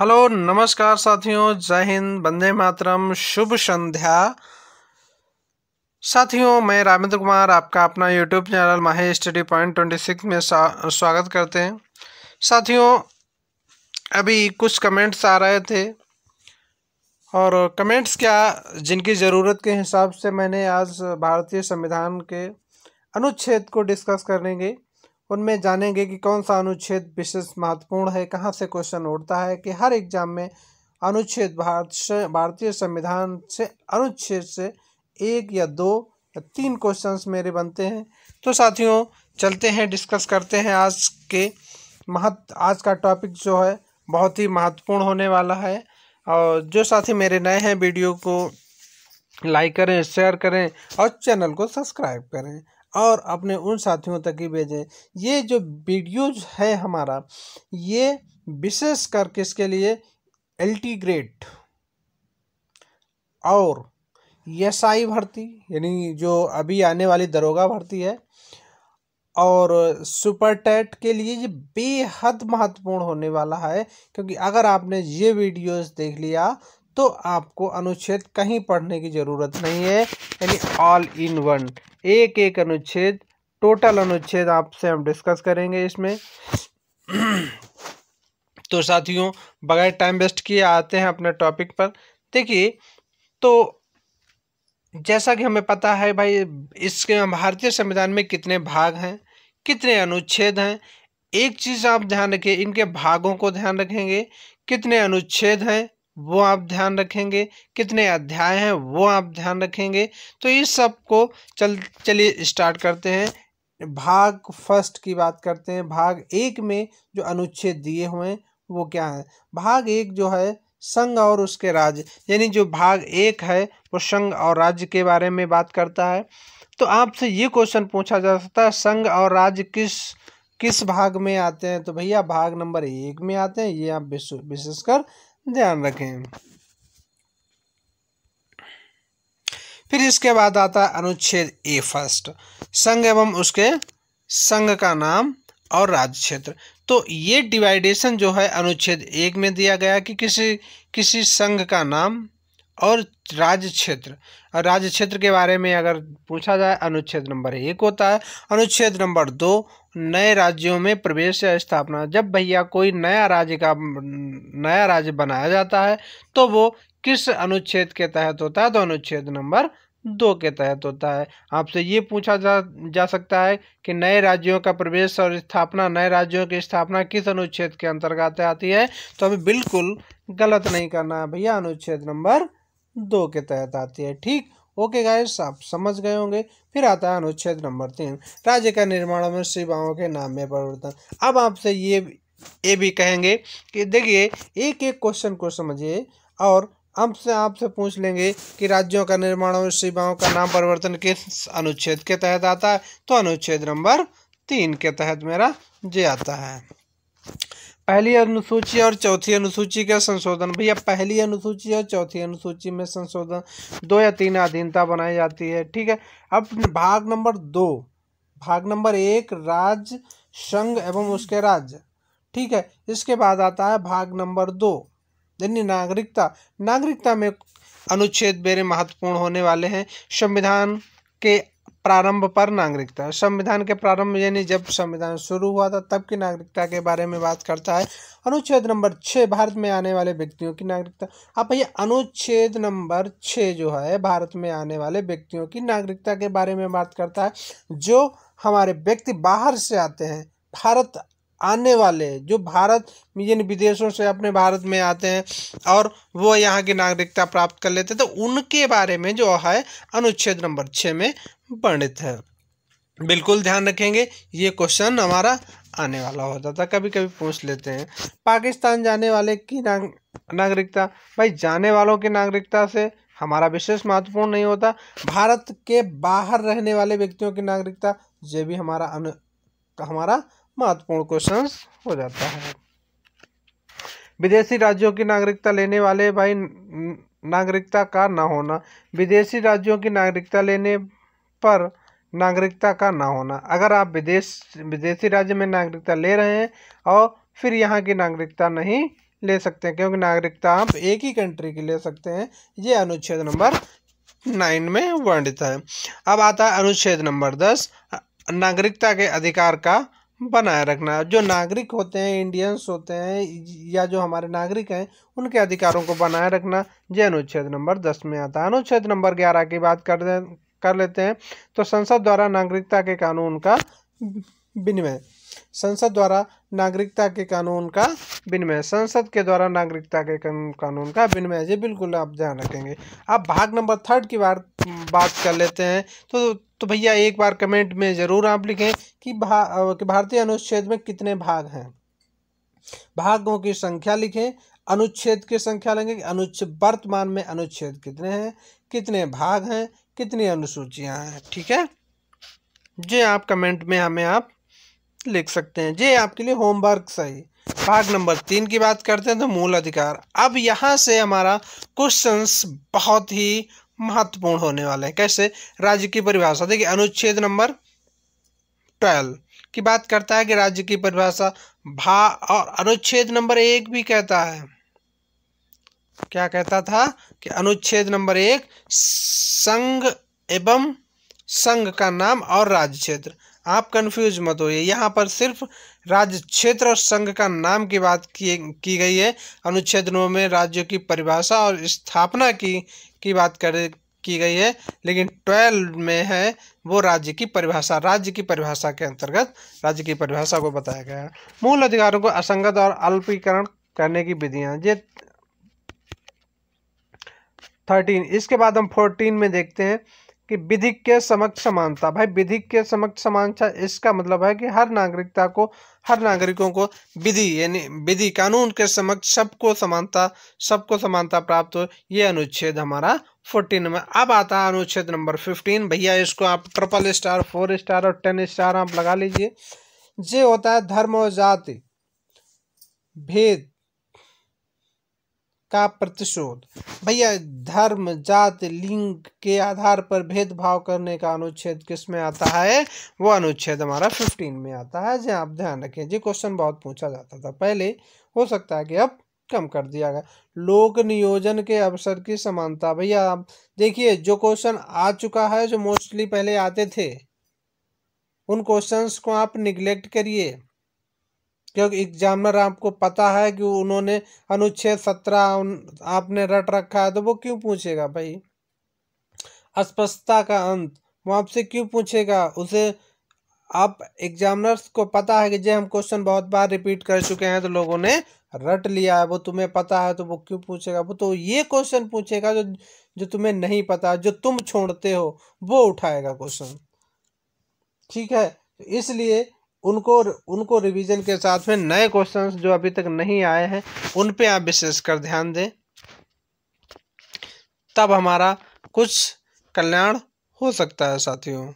Hello नमस्कार साथियों जय हिंद वंदे मातरम शुभ संध्या साथियों मैं रामेंद्र कुमार आपका अपना YouTube channel Mahi study point twenty six में स्वागत करते हैं साथियों अभी कुछ कमेंट्स आ रहे थे और कमेंट्स क्या जिनकी ज़रूरत के हिसाब से मैंने आज भारतीय संविधान के अनुच्छेद को डिस्कस करेंगे उनमें जानेंगे कि कौन सा अनुच्छेद विशेष महत्वपूर्ण है कहाँ से क्वेश्चन उठता है कि हर एग्जाम में अनुच्छेद भारत भारतीय संविधान से अनुच्छेद से एक या दो या तीन क्वेश्चंस मेरे बनते हैं तो साथियों चलते हैं डिस्कस करते हैं आज के महत्व आज का टॉपिक जो है बहुत ही महत्वपूर्ण होने वाला है और जो साथी मेरे नए हैं वीडियो को लाइक करें शेयर करें और चैनल को सब्सक्राइब करें और अपने उन साथियों तक ही भेजें ये जो वीडियोज है हमारा ये विशेष कर किसके लिए एल्टीग्रेट और एस आई भर्ती यानी जो अभी आने वाली दरोगा भर्ती है और सुपर टेट के लिए ये बेहद महत्वपूर्ण होने वाला है क्योंकि अगर आपने ये वीडियोस देख लिया तो आपको अनुच्छेद कहीं पढ़ने की ज़रूरत नहीं है यानी ऑल इन वन एक एक अनुच्छेद टोटल अनुच्छेद आपसे हम डिस्कस करेंगे इसमें तो साथियों बगैर टाइम वेस्ट किए आते हैं अपने टॉपिक पर देखिए तो जैसा कि हमें पता है भाई इसके भारतीय संविधान में कितने भाग हैं कितने अनुच्छेद हैं एक चीज़ आप ध्यान रखिए इनके भागों को ध्यान रखेंगे कितने अनुच्छेद हैं वो आप ध्यान रखेंगे कितने अध्याय हैं वो आप ध्यान रखेंगे तो इस सब को चल चलिए स्टार्ट करते हैं भाग फर्स्ट की बात करते हैं भाग एक में जो अनुच्छेद दिए हुए हैं वो क्या है भाग एक जो है संघ और उसके राज्य यानी जो भाग एक है वो संघ और राज्य के बारे में बात करता है तो आपसे ये क्वेश्चन पूछा जा सकता है संघ और राज्य किस किस भाग में आते हैं तो भैया भाग नंबर एक में आते हैं ये आप विशेषकर ध्यान रखें फिर इसके बाद आता है अनुच्छेद ए फर्स्ट संघ एवं उसके संघ का नाम और राज्य क्षेत्र तो ये डिवाइडेशन जो है अनुच्छेद एक में दिया गया कि किसी किसी संघ का नाम और राज्य क्षेत्र और राज्य क्षेत्र के बारे में अगर पूछा जाए अनुच्छेद नंबर एक होता है अनुच्छेद नंबर दो नए राज्यों में प्रवेश या स्थापना जब भैया कोई नया राज्य का नया राज्य बनाया जाता है तो वो किस अनुच्छेद के तहत होता है तो अनुच्छेद नंबर दो के तहत होता है आपसे ये पूछा जा जा सकता है कि नए राज्यों का प्रवेश और स्थापना नए राज्यों की स्थापना किस अनुच्छेद के अंतर्गत आती है तो हमें बिल्कुल गलत नहीं करना है भैया अनुच्छेद नंबर दो के तहत आती है ठीक ओके गाय आप समझ गए होंगे फिर आता है अनुच्छेद नंबर तीन राज्य का निर्माण में सेवाओं के नाम में परिवर्तन अब आपसे ये ये भी कहेंगे कि देखिए एक एक क्वेश्चन को समझिए और हमसे आपसे पूछ लेंगे कि राज्यों का निर्माण और सेवाओं का नाम परिवर्तन किस अनुच्छेद के तहत आता है तो अनुच्छेद नंबर तीन के तहत मेरा जे आता है पहली अनुसूची और चौथी अनुसूची का संशोधन भैया पहली अनुसूची और चौथी अनुसूची में संशोधन दो या तीन अधीनता बनाई जाती है ठीक है अब भाग नंबर दो भाग नंबर एक राज्य संघ एवं उसके राज्य ठीक है इसके बाद आता है भाग नंबर दो यानी नागरिकता नागरिकता में अनुच्छेद बेरे महत्वपूर्ण होने वाले हैं संविधान के प्रारंभ पर नागरिकता संविधान के प्रारंभ यानी जब संविधान शुरू हुआ था तब की नागरिकता के बारे में बात करता है अनुच्छेद नंबर छः भारत में आने वाले व्यक्तियों की नागरिकता अब भैया अनुच्छेद नंबर छः जो है भारत में आने वाले व्यक्तियों की नागरिकता के बारे में बात करता है जो हमारे व्यक्ति बाहर से आते हैं भारत आने वाले जो भारत जिन विदेशों से अपने भारत में आते हैं और वो यहाँ की नागरिकता प्राप्त कर लेते हैं तो उनके बारे में जो है अनुच्छेद नंबर छः में वर्णित है बिल्कुल ध्यान रखेंगे ये क्वेश्चन हमारा आने वाला होता था कभी कभी पूछ लेते हैं पाकिस्तान जाने वाले की नाग नागरिकता भाई जाने वालों की नागरिकता से हमारा विशेष महत्वपूर्ण नहीं होता भारत के बाहर रहने वाले व्यक्तियों की नागरिकता ये भी हमारा अनु हमारा महत्वपूर्ण क्वेश्चन हो जाता है विदेशी राज्यों की नागरिकता लेने वाले भाई नागरिकता का ना होना विदेशी राज्यों की नागरिकता लेने पर नागरिकता का ना होना अगर आप विदेश विदेशी राज्य में नागरिकता ले रहे हैं और फिर यहाँ की नागरिकता नहीं ले सकते क्योंकि नागरिकता आप एक ही कंट्री की ले सकते हैं ये अनुच्छेद नंबर नाइन में वर्णित है अब आता है अनुच्छेद नंबर दस नागरिकता के अधिकार का बनाए रखना जो नागरिक होते हैं इंडियंस होते हैं या जो हमारे नागरिक हैं उनके अधिकारों को बनाए रखना यह अनुच्छेद नंबर दस में आता है अनुच्छेद नंबर ग्यारह की बात कर दे कर लेते हैं तो संसद द्वारा नागरिकता के कानून का विनिमय संसद द्वारा नागरिकता के कानून का विनिमय संसद के द्वारा नागरिकता के कानून का विनिमय ये बिल्कुल आप ध्यान रखेंगे अब भाग नंबर थर्ड की बार बात कर लेते हैं तो तो भैया एक बार कमेंट में ज़रूर आप लिखें कि, भा, कि भारतीय अनुच्छेद में कितने भाग हैं भागों की संख्या लिखें अनुच्छेद की संख्या लेंगे अनुच्छेद वर्तमान में अनुच्छेद कितने हैं कितने भाग हैं कितनी अनुसूचियां हैं ठीक है जी आप कमेंट में हमें आप लिख सकते हैं ये आपके लिए होमवर्क सही भाग नंबर तीन की बात करते हैं तो मूल अधिकार अब यहाँ से हमारा क्वेश्चन बहुत ही महत्वपूर्ण होने वाले हैं कैसे राज्य की परिभाषा देखिए अनुच्छेद नंबर ट्वेल्व की बात करता है कि राज्य की परिभाषा भा और अनुच्छेद नंबर एक भी कहता है क्या कहता था कि अनुच्छेद नंबर एक संघ एवं संघ का नाम और राज्य क्षेत्र आप कंफ्यूज मत होइए यहाँ पर सिर्फ राज्य क्षेत्र और संघ का नाम की बात की की गई है अनुच्छेद नौ में राज्यों की परिभाषा और स्थापना की की बात कर की गई है लेकिन ट्वेल्व में है वो राज्य की परिभाषा राज्य की परिभाषा के अंतर्गत राज्य की परिभाषा को बताया गया है मूल अधिकारों को असंगत और अल्पीकरण करने की विधियाँ ये थर्टीन इसके बाद हम फोर्टीन में देखते हैं कि विधि के समक्ष समानता भाई विधि के समक्ष समानता इसका मतलब है कि हर नागरिकता को हर नागरिकों को विधि यानी विधि कानून के समक्ष सबको समानता सबको समानता प्राप्त हो ये अनुच्छेद हमारा फोर्टीन में अब आता है अनुच्छेद नंबर फिफ्टीन भैया इसको आप ट्रिपल स्टार फोर स्टार और टेन स्टार आप लगा लीजिए जे होता है धर्म और जाति भेद का प्रतिशोध भैया धर्म जात लिंग के आधार पर भेदभाव करने का अनुच्छेद किस में आता है वो अनुच्छेद हमारा फिफ्टीन में आता है जी आप ध्यान रखें जी क्वेश्चन बहुत पूछा जाता था पहले हो सकता है कि अब कम कर दिया गया लोक नियोजन के अवसर की समानता भैया आप देखिए जो क्वेश्चन आ चुका है जो मोस्टली पहले आते थे उन क्वेश्चंस को आप निग्लेक्ट करिए क्योंकि एग्जामिनर आपको पता है कि उन्होंने अनुच्छेद सत्रह आपने रट रखा है तो वो क्यों पूछेगा भाई अस्पष्टता का अंत वो आपसे क्यों पूछेगा उसे आप एग्जामिनर्स को पता है कि जे हम क्वेश्चन बहुत बार रिपीट कर चुके हैं तो लोगों ने रट लिया है वो तुम्हें पता है तो वो क्यों पूछेगा वो तो ये क्वेश्चन पूछेगा जो जो तुम्हें नहीं पता जो तुम छोड़ते हो वो उठाएगा क्वेश्चन ठीक है तो इसलिए उनको उनको रिवीजन के साथ में नए क्वेश्चंस जो अभी तक नहीं आए हैं उन पे आप विशेषकर ध्यान दें तब हमारा कुछ कल्याण हो सकता है साथियों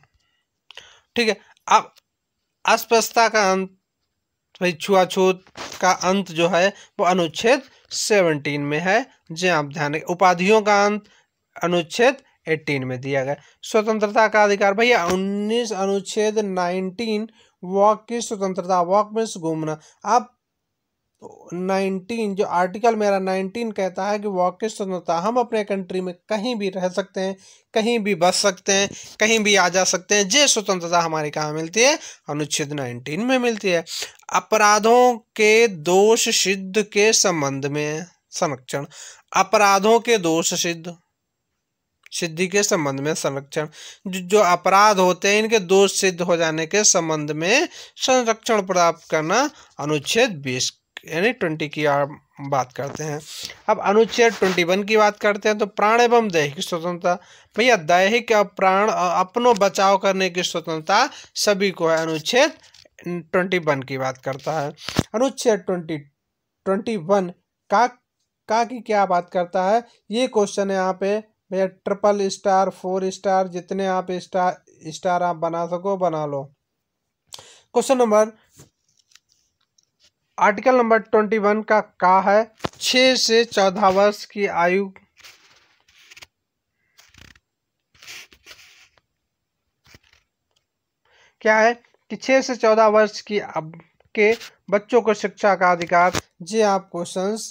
ठीक है अब अस्पष्टता का अंत भाई छुआछूत का अंत जो है वो अनुच्छेद सेवनटीन में है जी हाँ, आप ध्यान उपाधियों का अंत अनुच्छेद एटीन में दिया गया स्वतंत्रता का अधिकार भैया उन्नीस अनुच्छेद नाइनटीन वॉक की स्वतंत्रता वॉक मीन्स घूमना अब नाइनटीन जो आर्टिकल मेरा नाइनटीन कहता है कि वॉक की स्वतंत्रता हम अपने कंट्री में कहीं भी रह सकते हैं कहीं भी बस सकते हैं कहीं भी आ जा सकते हैं ये स्वतंत्रता हमारी कहाँ मिलती है अनुच्छेद नाइनटीन में मिलती है अपराधों के दोष सिद्ध के संबंध में संरक्षण अपराधों के दोष सिद्ध सिद्धि के संबंध में संरक्षण जो अपराध होते हैं इनके दोष सिद्ध हो जाने के संबंध में संरक्षण प्राप्त करना अनुच्छेद बीस यानी ट्वेंटी की बात करते हैं अब अनुच्छेद ट्वेंटी वन की बात करते हैं तो प्राण एवं दैहिक स्वतंत्रता भैया दैहिक और प्राण अपनों बचाव करने की स्वतंत्रता सभी को है अनुच्छेद ट्वेंटी वन की बात करता है अनुच्छेद ट्वेंटी ट्वेंटी वन का का की क्या बात करता है ये क्वेश्चन यहाँ पे भैया ट्रिपल स्टार फोर स्टार जितने आप स्टार स्टार आप बना सको बना लो question number article number twenty one का का है छ से चौदह वर्ष की आयु क्या है कि छह से चौदह वर्ष की अब के बच्चों को शिक्षा का अधिकार जी आप क्वेश्चंस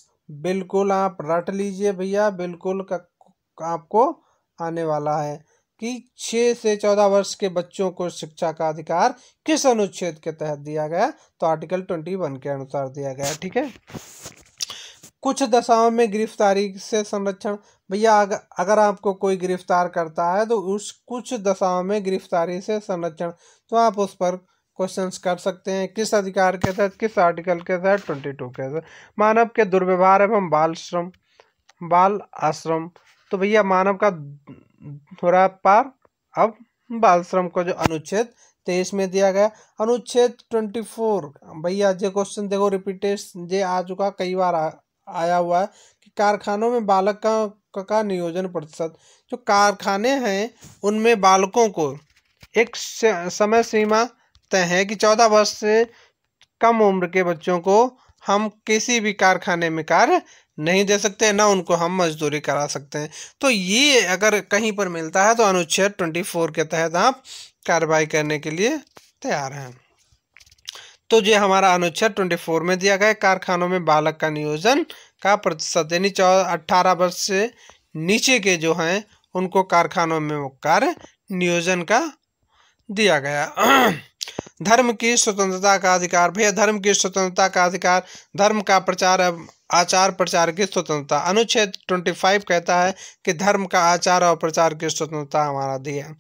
बिल्कुल आप रट लीजिए भैया बिल्कुल आपको आने वाला है कि छः से चौदह वर्ष के बच्चों को शिक्षा का अधिकार किस अनुच्छेद के तहत दिया गया तो आर्टिकल ट्वेंटी वन के अनुसार दिया गया ठीक है कुछ दशाओं में गिरफ्तारी से संरक्षण भैया अगर अगर आपको कोई गिरफ्तार करता है तो उस कुछ दशाओं में गिरफ्तारी से संरक्षण तो आप उस पर क्वेश्चंस कर सकते हैं किस अधिकार के तहत किस आर्टिकल के तहत ट्वेंटी टू के तहत मानव के दुर्व्यवहार एवं बाल श्रम बाल आश्रम तो भैया मानव का थोड़ा पार अब बाल श्रम का जो अनुच्छेद तेईस में दिया गया अनुच्छेद ट्वेंटी फोर भैया ये क्वेश्चन देखो रिपीटेस जे आ चुका कई बार आ, आया हुआ है कि कारखानों में बालक का का, का नियोजन प्रतिशत जो कारखाने हैं उनमें बालकों को एक समय सीमा तय है कि चौदह वर्ष से कम उम्र के बच्चों को हम किसी भी कारखाने में कार्य नहीं दे सकते ना उनको हम मजदूरी करा सकते हैं तो ये अगर कहीं पर मिलता है तो अनुच्छेद ट्वेंटी फोर के तहत आप कार्रवाई करने के लिए तैयार हैं तो ये हमारा अनुच्छेद ट्वेंटी फोर में दिया गया कारखानों में बालक का नियोजन का प्रतिशत यानी चौ अट्ठारह वर्ष से नीचे के जो हैं उनको कारखानों में कार्य नियोजन का दिया गया धर्म की स्वतंत्रता का अधिकार भैया धर्म की स्वतंत्रता का अधिकार धर्म का प्रचार आचार प्रचार की स्वतंत्रता अनुच्छेद 25 कहता है कि धर्म का आचार और प्रचार की स्वतंत्रता हमारा दिया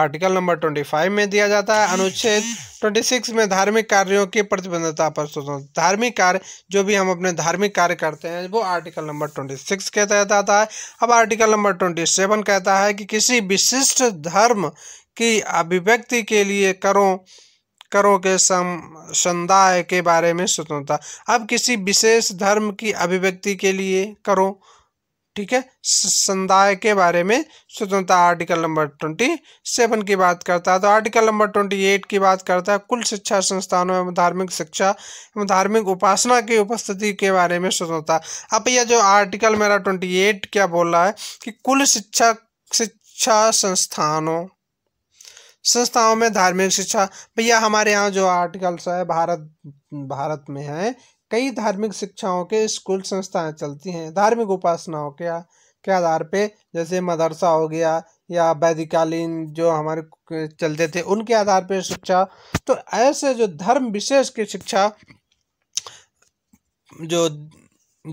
आर्टिकल नंबर 25 में दिया जाता है अनुच्छेद 26 में धार्मिक कार्यों की प्रतिबद्धता पर स्वतंत्र धार्मिक कार्य जो भी हम अपने धार्मिक कार्य करते हैं वो आर्टिकल नंबर 26 के तहत आता है अब आर्टिकल नंबर 27 कहता है कि किसी विशिष्ट धर्म की अभिव्यक्ति के लिए करों करो के संदाय के बारे में स्वतंत्रता अब किसी विशेष धर्म की अभिव्यक्ति के लिए करो ठीक है संदाय के बारे में स्वतंत्रता आर्टिकल नंबर ट्वेंटी सेवन की बात करता है तो आर्टिकल नंबर ट्वेंटी एट की बात करता है कुल शिक्षा संस्थानों एवं धार्मिक शिक्षा एवं धार्मिक उपासना की उपस्थिति के बारे में स्वतंत्रता अब यह जो आर्टिकल मेरा ट्वेंटी एट क्या बोल रहा है कि कुल शिक्षा शिक्षा संस्थानों संस्थाओं में धार्मिक शिक्षा भैया हमारे यहाँ जो आर्टिकल्स है भारत भारत में है कई धार्मिक शिक्षाओं के स्कूल संस्थाएं चलती हैं धार्मिक उपासनाओं के के आधार पे जैसे मदरसा हो गया या वैदिकालीन जो हमारे चलते थे उनके आधार पे शिक्षा तो ऐसे जो धर्म विशेष की शिक्षा जो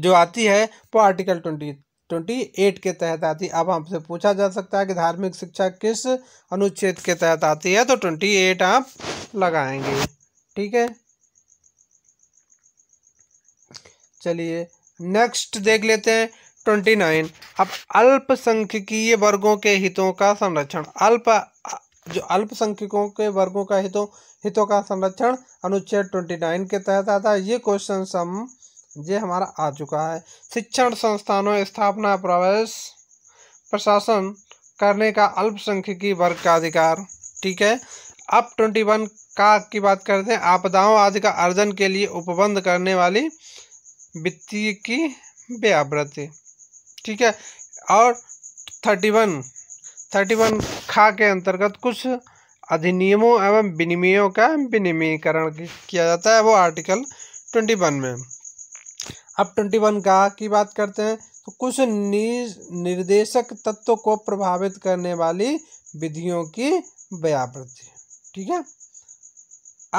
जो आती है वो आर्टिकल ट्वेंटी ट्वेंटी एट के तहत आती है अब आपसे पूछा जा सकता है कि धार्मिक शिक्षा किस अनुच्छेद के तहत आती है तो ट्वेंटी एट आप लगाएंगे ठीक है चलिए नेक्स्ट देख लेते हैं ट्वेंटी नाइन अब अल्पसंख्यकीय वर्गों के हितों का संरक्षण अल्प जो अल्पसंख्यकों के वर्गों का हितों हितों का संरक्षण अनुच्छेद ट्वेंटी नाइन के तहत आता है ये क्वेश्चन हम ये हमारा आ चुका है शिक्षण संस्थानों स्थापना प्रवेश प्रशासन करने का अल्पसंख्यकी वर्ग का अधिकार ठीक है अब ट्वेंटी वन का की बात करते हैं आपदाओं आदि का अर्जन के लिए उपबंध करने वाली वित्तीय की व्यावृत्ति ठीक है और थर्टी वन थर्टी वन खा के अंतर्गत कुछ अधिनियमों एवं विनिमयों का विनिमयकरण किया जाता है वो आर्टिकल ट्वेंटी वन में अब ट्वेंटी वन का की बात करते हैं तो कुछ निर्देशक तत्व को प्रभावित करने वाली विधियों की व्यापृति ठीक है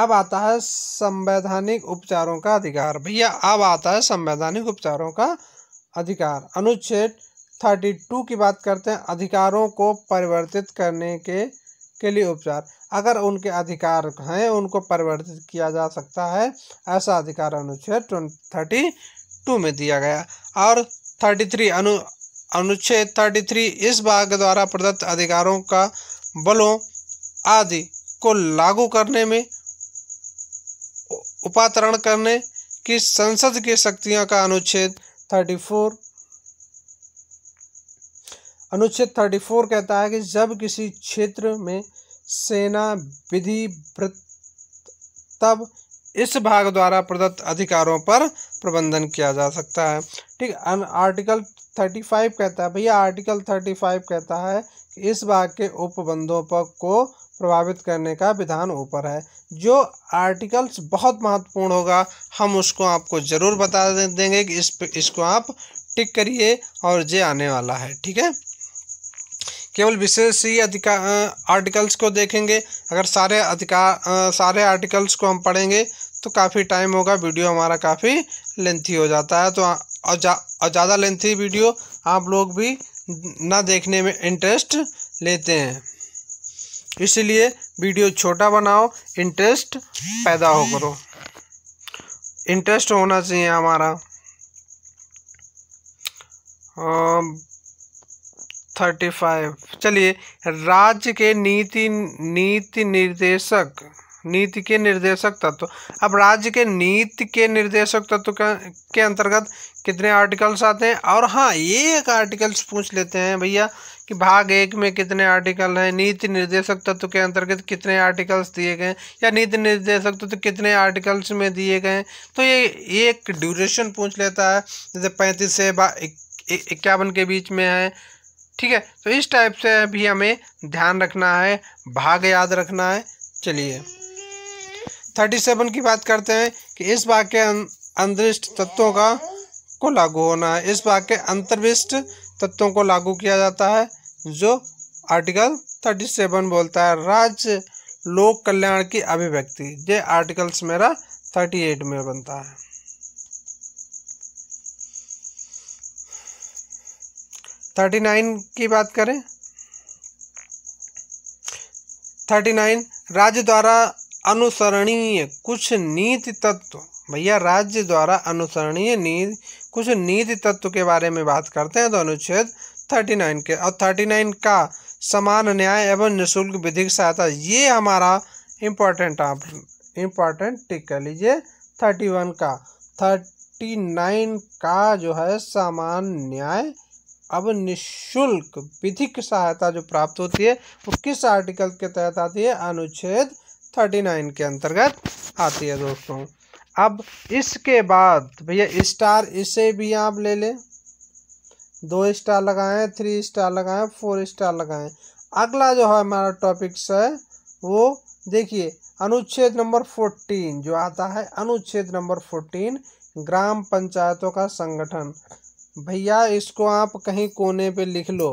अब आता है संवैधानिक उपचारों का अधिकार भैया अब आता है संवैधानिक उपचारों का अधिकार अनुच्छेद थर्टी टू की बात करते हैं अधिकारों को परिवर्तित करने के के लिए उपचार अगर उनके अधिकार हैं उनको परिवर्तित किया जा सकता है ऐसा अधिकार अनुच्छेद थर्टी टू में दिया गया और थर्टी थ्री अनु अनुच्छेद थर्टी थ्री इस भाग द्वारा प्रदत्त अधिकारों का बलों आदि को लागू करने में उपातरण करने की संसद की शक्तियों का अनुच्छेद थर्टी फोर अनुच्छेद थर्टी फोर कहता है कि जब किसी क्षेत्र में सेना विधि तब इस भाग द्वारा प्रदत्त अधिकारों पर प्रबंधन किया जा सकता है ठीक आर्टिकल थर्टी फाइव कहता है भैया आर्टिकल थर्टी फाइव कहता है कि इस भाग के उपबंधों पर को प्रभावित करने का विधान ऊपर है जो आर्टिकल्स बहुत महत्वपूर्ण होगा हम उसको आपको ज़रूर बता देंगे कि इस इसको आप टिक करिए और जे आने वाला है ठीक है केवल विशेष ही अधिकार आर्टिकल्स को देखेंगे अगर सारे अधिकार सारे आर्टिकल्स को हम पढ़ेंगे तो काफ़ी टाइम होगा वीडियो हमारा काफ़ी लेंथी हो जाता है तो और ज़्यादा लेंथी वीडियो आप लोग भी ना देखने में इंटरेस्ट लेते हैं इसलिए वीडियो छोटा बनाओ इंटरेस्ट पैदा हो करो इंटरेस्ट होना चाहिए हमारा थर्टी फाइव चलिए राज्य के नीति नीति निर्देशक नीति के निर्देशक तत्व अब राज्य के नीति के निर्देशक तत्व के अंतर्गत कितने आर्टिकल्स आते हैं और हाँ ये एक आर्टिकल्स पूछ लेते हैं भैया कि भाग एक में कितने आर्टिकल हैं नीति निर्देशक तत्व के अंतर्गत कितने आर्टिकल्स दिए गए या नीति निर्देशक तत्व कितने आर्टिकल्स में दिए गए तो ये एक ड्यूरेशन पूछ लेता है जैसे पैंतीस से इक्यावन के बीच में है ठीक है तो इस टाइप से भी हमें ध्यान रखना है भाग याद रखना है चलिए थर्टी सेवन की बात करते हैं कि इस भाग के अं-, अंतरिष्ट तत्वों का को लागू होना है इस भाग के अंतर्विष्ट तत्वों को लागू किया जाता है जो आर्टिकल थर्टी सेवन बोलता है राज्य लोक कल्याण की अभिव्यक्ति ये आर्टिकल्स मेरा थर्टी एट में बनता है थर्टी नाइन की बात करें थर्टी नाइन राज्य द्वारा अनुसरणीय कुछ नीति तत्व भैया राज्य द्वारा अनुसरणीय नीति कुछ नीति तत्व के बारे में बात करते हैं तो अनुच्छेद थर्टी नाइन के और थर्टी नाइन का समान न्याय एवं निःशुल्क विधिक सहायता ये हमारा इम्पोर्टेंट आप इम्पोर्टेंट टिक कर लीजिए थर्टी वन का थर्टी नाइन का जो है समान न्याय अब निशुल्क विधिक सहायता जो प्राप्त होती है वो किस आर्टिकल के तहत आती है अनुच्छेद थर्टी नाइन के अंतर्गत आती है दोस्तों अब इसके बाद भैया स्टार इसे भी आप ले लें दो स्टार लगाएं थ्री स्टार लगाएं फोर स्टार लगाएं अगला जो है हमारा टॉपिक्स है वो देखिए अनुच्छेद नंबर फोर्टीन जो आता है अनुच्छेद नंबर फोर्टीन ग्राम पंचायतों का संगठन भैया इसको आप कहीं कोने पे लिख लो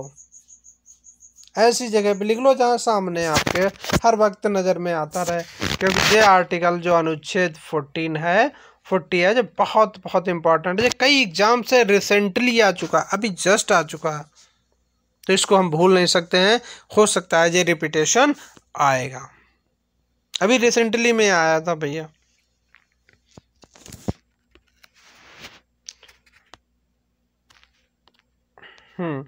ऐसी जगह पे लिख लो जहाँ सामने आपके हर वक्त नज़र में आता रहे क्योंकि ये आर्टिकल जो अनुच्छेद फोर्टीन है फोर्टी है जो बहुत बहुत इंपॉर्टेंट है कई एग्जाम से रिसेंटली आ चुका अभी जस्ट आ चुका तो इसको हम भूल नहीं सकते हैं हो सकता है ये रिपीटेशन आएगा अभी रिसेंटली में आया था भैया हम्म।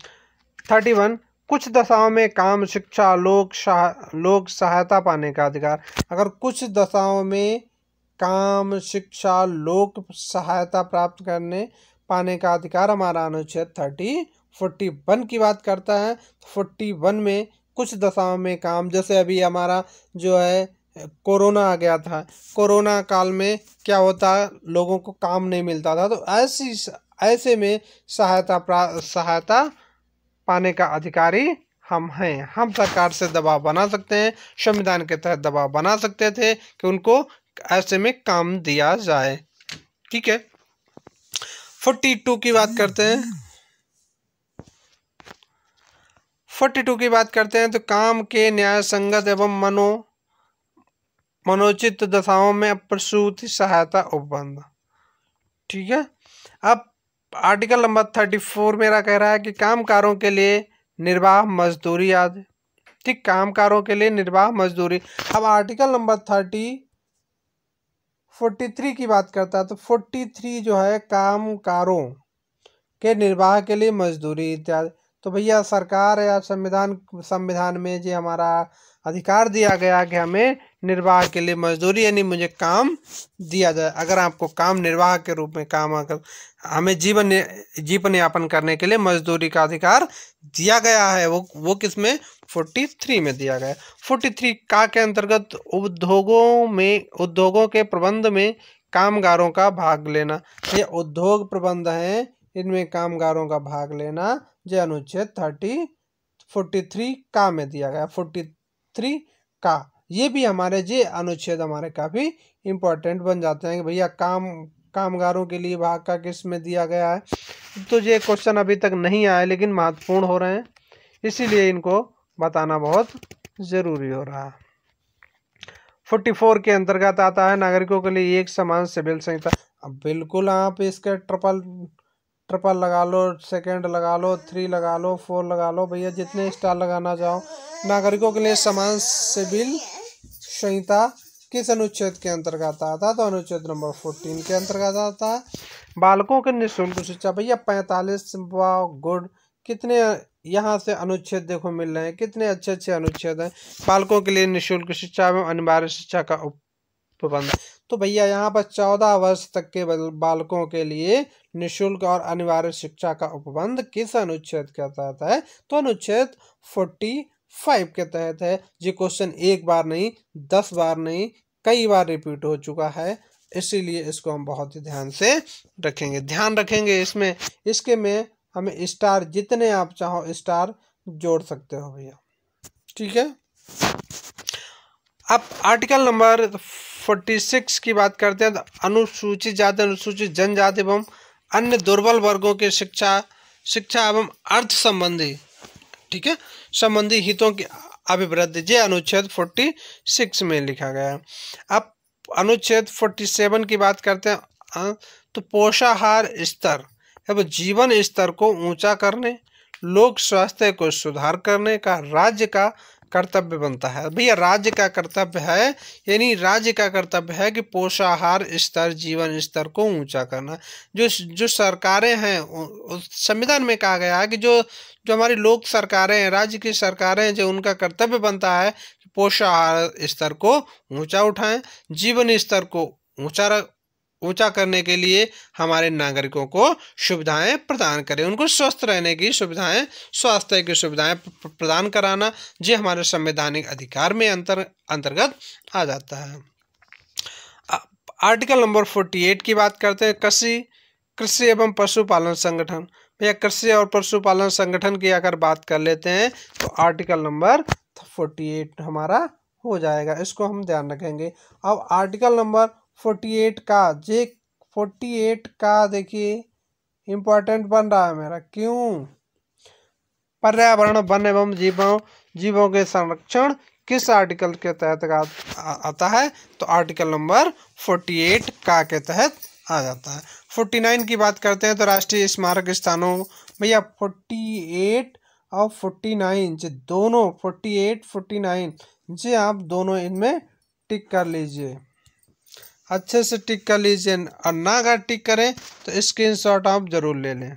थर्टी वन कुछ दशाओं में काम शिक्षा लोक शाह लोक सहायता पाने का अधिकार अगर कुछ दशाओं में काम शिक्षा लोक सहायता प्राप्त करने पाने का अधिकार हमारा अनुच्छेद थर्टी फोर्टी वन की बात करता है तो फोर्टी वन में कुछ दशाओं में काम जैसे अभी हमारा जो है कोरोना आ गया था कोरोना काल में क्या होता लोगों को काम नहीं मिलता था तो ऐसी ऐसे में सहायता सहायता पाने का अधिकारी हम हैं हम सरकार से दबाव बना सकते हैं संविधान के तहत दबाव बना सकते थे कि उनको ऐसे में काम दिया जाए ठीक है फोर्टी टू की बात करते हैं फोर्टी टू की बात करते हैं तो काम के न्याय संगत एवं मनो मनोचित दशाओं में प्रसूति सहायता उपबंध ठीक है अब आर्टिकल नंबर थर्टी फोर मेरा कह रहा है कि कामकारों के लिए निर्वाह मजदूरी आदि ठीक कामकारों के लिए निर्वाह मजदूरी अब article number thirty forty three की बात करता है तो फोर्टी थ्री जो है कामकारों के निर्वाह के लिए मजदूरी इत्यादि तो भैया सरकार या संविधान संविधान में जो हमारा अधिकार दिया गया कि हमें निर्वाह के लिए मजदूरी यानी मुझे काम दिया जाए अगर आपको काम निर्वाह के रूप में काम अगर हमें जीवन जीवन यापन करने के लिए मजदूरी का अधिकार दिया गया है वो वो किस में फोर्टी थ्री में दिया गया फोर्टी थ्री का के अंतर्गत उद्योगों में उद्योगों के प्रबंध में कामगारों का भाग लेना ये उद्योग प्रबंध हैं इनमें कामगारों का भाग लेना जो अनुच्छेद थर्टी फोर्टी थ्री का में दिया गया फोर्टी थ्री का ये भी हमारे जे अनुच्छेद हमारे काफ़ी इम्पोर्टेंट बन जाते हैं कि भैया काम कामगारों के लिए भाग का किस में दिया गया है तो ये क्वेश्चन अभी तक नहीं आए लेकिन महत्वपूर्ण हो रहे हैं इसीलिए इनको बताना बहुत ज़रूरी हो रहा है फोर्टी फोर के अंतर्गत आता है नागरिकों के लिए एक समान सिविल संहिता अब बिल्कुल आप इसके ट्रिपल ट्रिपल लगा लो सेकेंड लगा लो थ्री लगा लो फोर लगा लो भैया जितने स्टार लगाना चाहो नागरिकों के लिए समान सिविल संहिता किस अनुच्छेद के अंतर्गत आता है तो अनुच्छेद नंबर फोर्टीन के अंतर्गत आता है बालकों के निःशुल्क शिक्षा भैया पैंतालीस व गुड कितने यहाँ से अनुच्छेद देखो मिल रहे हैं कितने अच्छे अच्छे अनुच्छेद हैं बालकों के लिए निःशुल्क शिक्षा एवं अनिवार्य शिक्षा का उप प्रबंध तो भैया यहाँ पर चौदह वर्ष तक के बालकों के लिए निशुल्क और अनिवार्य शिक्षा का उपबंध किस अनुच्छेद के तहत है तो अनुच्छेद फोर्टी फाइव के तहत है ये क्वेश्चन एक बार नहीं दस बार नहीं कई बार रिपीट हो चुका है इसीलिए इसको हम बहुत ही ध्यान से रखेंगे ध्यान रखेंगे इसमें इसके में हमें स्टार जितने आप चाहो स्टार जोड़ सकते हो भैया ठीक है अब आर्टिकल नंबर फोर्टी सिक्स की बात करते हैं तो अनुसूचित जाति अनुसूचित जनजाति एवं अन्य दुर्बल वर्गों के शिक्षा शिक्षा एवं अर्थ संबंधी ठीक है संबंधी हितों की अभिवृद्धि ये अनुच्छेद फोर्टी सिक्स में लिखा गया है अब अनुच्छेद फोर्टी सेवन की बात करते हैं तो पोषाहार स्तर एवं जीवन स्तर को ऊंचा करने लोक स्वास्थ्य को सुधार करने का राज्य का कर्तव्य बनता है भैया राज्य का कर्तव्य है यानी राज्य का कर्तव्य है कि पोषाहार स्तर जीवन स्तर को ऊंचा करना जो जो सरकारें हैं उस संविधान में कहा गया है कि जो जो हमारी लोक सरकारें हैं राज्य की सरकारें हैं जो उनका कर्तव्य बनता है कि पोषाहार स्तर को ऊंचा उठाएं जीवन स्तर को ऊंचा ऊंचा करने के लिए हमारे नागरिकों को सुविधाएं प्रदान करें उनको स्वस्थ रहने की सुविधाएं स्वास्थ्य की सुविधाएं प्रदान कराना ये हमारे संवैधानिक अधिकार में अंतर अंतर्गत आ जाता है आर्टिकल नंबर फोर्टी एट की बात करते हैं कृषि कृषि एवं पशुपालन संगठन भैया कृषि और पशुपालन संगठन की अगर बात कर लेते हैं तो आर्टिकल नंबर फोर्टी एट हमारा हो जाएगा इसको हम ध्यान रखेंगे अब आर्टिकल नंबर फोर्टी एट का जे फोर्टी एट का देखिए इम्पोर्टेंट बन रहा है मेरा क्यों पर्यावरण वन एवं जीवों जीवों के संरक्षण किस आर्टिकल के तहत आता है तो आर्टिकल नंबर फोर्टी एट का के तहत आ जाता है फोर्टी नाइन की बात करते हैं तो राष्ट्रीय स्मारक स्थानों भैया फोर्टी एट और फोर्टी नाइन जी दोनों फोर्टी एट फोर्टी नाइन जी आप दोनों इनमें टिक कर लीजिए अच्छे से टिक कर लीजिए और ना अगर टिक करें तो स्क्रीनशॉट आप ज़रूर ले लें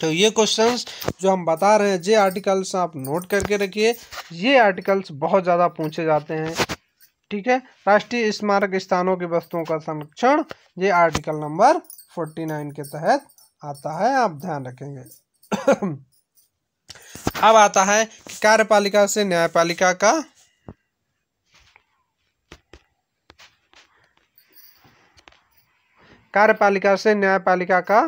तो ये क्वेश्चंस जो हम बता रहे हैं ये आर्टिकल्स आप नोट करके रखिए ये आर्टिकल्स बहुत ज़्यादा पूछे जाते हैं ठीक है राष्ट्रीय स्मारक स्थानों की वस्तुओं का संरक्षण ये आर्टिकल नंबर फोर्टी नाइन के तहत आता है आप ध्यान रखेंगे अब आता है कार्यपालिका से न्यायपालिका का कार्यपालिका से न्यायपालिका का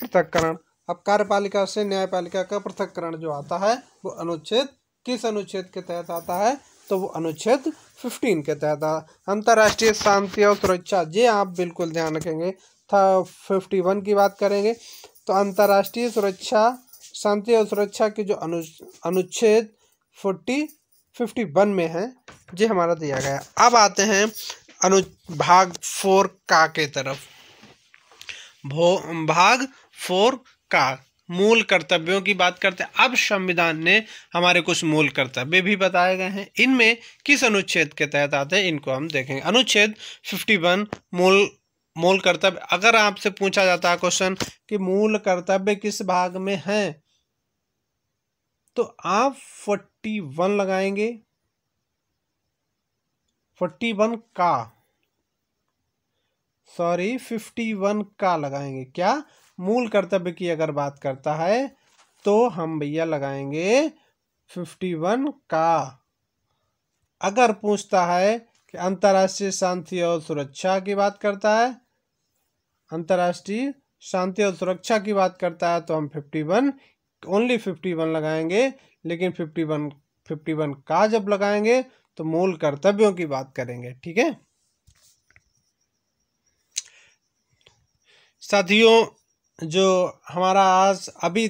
पृथककरण अब कार्यपालिका से न्यायपालिका का पृथककरण जो आता है वो अनुच्छेद किस अनुच्छेद के तहत आता है तो वो अनुच्छेद फिफ्टीन के तहत अंतर्राष्ट्रीय शांति और सुरक्षा ये आप बिल्कुल ध्यान रखेंगे था फिफ्टी वन की बात करेंगे तो अंतर्राष्ट्रीय सुरक्षा शांति और सुरक्षा के जो अनु अनुच्छेद फोर्टी फिफ्टी वन में है ये हमारा दिया गया अब आते हैं अनु भाग फोर का के तरफ भाग फोर का मूल कर्तव्यों की बात करते हैं अब संविधान ने हमारे कुछ मूल कर्तव्य भी बताए गए हैं इनमें किस अनुच्छेद के तहत आते हैं इनको हम देखेंगे अनुच्छेद 51 मूल मूल कर्तव्य अगर आपसे पूछा जाता है क्वेश्चन कि मूल कर्तव्य किस भाग में है तो आप 41 लगाएंगे 41 का सॉरी फिफ्टी वन का लगाएंगे क्या मूल कर्तव्य की अगर बात करता है तो हम भैया लगाएंगे फिफ्टी वन का अगर पूछता है कि अंतर्राष्ट्रीय शांति और सुरक्षा की बात करता है अंतर्राष्ट्रीय शांति और सुरक्षा की बात करता है तो हम fifty one only fifty one लगाएंगे लेकिन फिफ्टी वन फिफ्टी वन का जब लगाएंगे तो मूल कर्तव्यों की बात करेंगे ठीक है साथियों जो हमारा आज अभी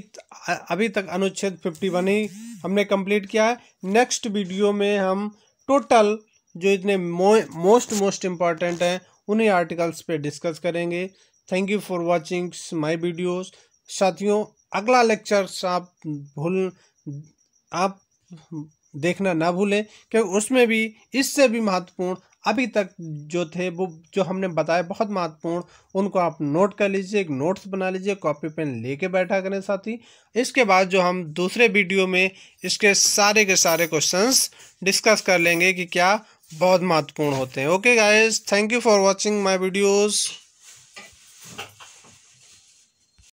अभी तक अनुच्छेद फिफ्टी वन ही हमने कंप्लीट किया है नेक्स्ट वीडियो में हम टोटल जो इतने मोस्ट मोस्ट इम्पॉर्टेंट हैं उन्हीं आर्टिकल्स पे डिस्कस करेंगे thank you for watching my videos साथियों अगला लेक्चर्स आप भूल आप देखना ना भूलें क्योंकि उसमें भी इससे भी महत्वपूर्ण अभी तक जो थे वो जो हमने बताया बहुत महत्वपूर्ण उनको आप नोट कर लीजिए एक नोट्स बना लीजिए कॉपी पेन लेके बैठा करें साथी इसके बाद जो हम दूसरे वीडियो में इसके सारे के सारे क्वेश्चंस डिस्कस कर लेंगे कि क्या बहुत महत्वपूर्ण होते हैं okay guys thank you for watching my videos